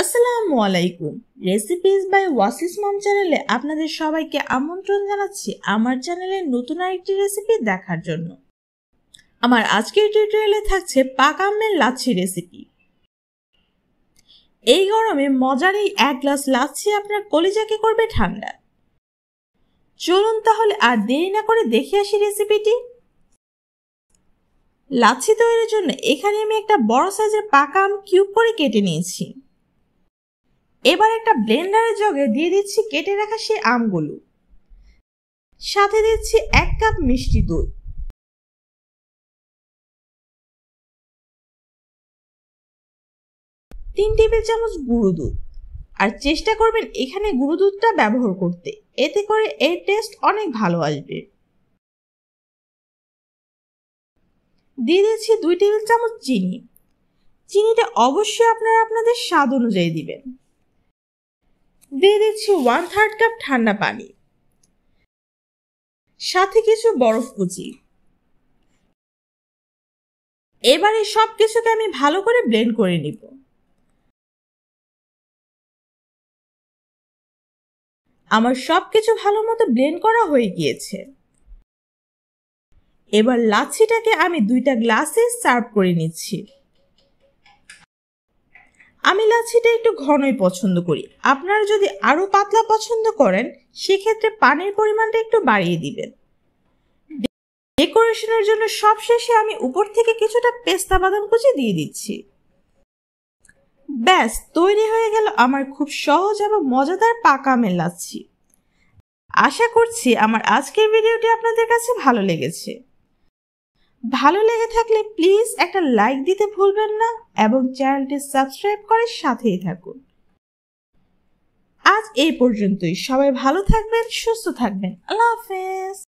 আসসালামু আলাইকুম recipes by ওয়াসিস মম চ্যানেলে আপনাদের সবাইকে আমন্ত্রণ জানাচ্ছি আমার চ্যানেলের নতুন আরেকটি রেসিপি দেখার জন্য আমার আজকের টিউটোরিয়ালে থাকছে পাক আমের লাচ্ছি রেসিপি এই গরমে মজার এই এক গ্লাস লাচ্ছি আপনার কলিজাকে করবে ঠান্ডা চলুন তাহলে আর দেরি না করে দেখে আসি রেসিপিটি লাচ্ছি তৈরির জন্য এখানে আমি একটা বড় সাইজের পাকা আম কিউব করে কেটে নিয়েছি এবার একটা ব্লেন্ডারের জগে দিয়ে দিচ্ছি কেটে রাখা সেই আমগুলো সাথে দিচ্ছি এক কাপ মিষ্টি দই তিন টেবিল চামচ গুঁড়ো দুধ আর চেষ্টা করবেন এখানে গুঁড়ো দুধটা ব্যবহার করতে এতে করে এর টেস্ট অনেক ভালো আসবে দিয়ে দিচ্ছি দুই টেবিল চামচ চিনি চিনিটা অবশ্যই আপনারা আপনাদের স্বাদ অনুযায়ী দিবেন দিয়ে দিচ্ছি ওয়ান থার্ড কাপ ঠান্ডা পানি সাথে কিছু বরফ কুচি এবারে সব কিছুকে আমি ভালো করে ব্লেন্ড করে নিব আমার সব কিছু ভালো মতো ব্লেন্ড করা হয়ে গিয়েছে এবার লাচ্ছিটাকে আমি দুইটা গ্লাসে সার্ভ করে নিচ্ছি আমি লাচ্ছিটা একটু ঘনই পছন্দ করি আপনারা যদি আরও পাতলা পছন্দ করেন সেক্ষেত্রে পানির পরিমাণটা একটু বাড়িয়ে দিবেন ডেকোরেশনের জন্য সবশেষে আমি উপর থেকে কিছুটা পেস্তা বাদাম কুচি দিয়ে দিচ্ছি ব্যাস তৈরি হয়ে গেল আমার খুব সহজ এবং মজাদার পাকা লাচ্ছি আশা করছি আমার আজকের ভিডিওটি আপনাদের কাছে ভালো লেগেছে ভালো লেগে থাকলে প্লিজ একটা লাইক দিতে ভুলবেন না এবং চ্যানেলটি সাবস্ক্রাইব করে সাথেই থাকুন আজ এই পর্যন্তই সবাই ভালো থাকবেন সুস্থ থাকবেন আল্লাহ হাফেজ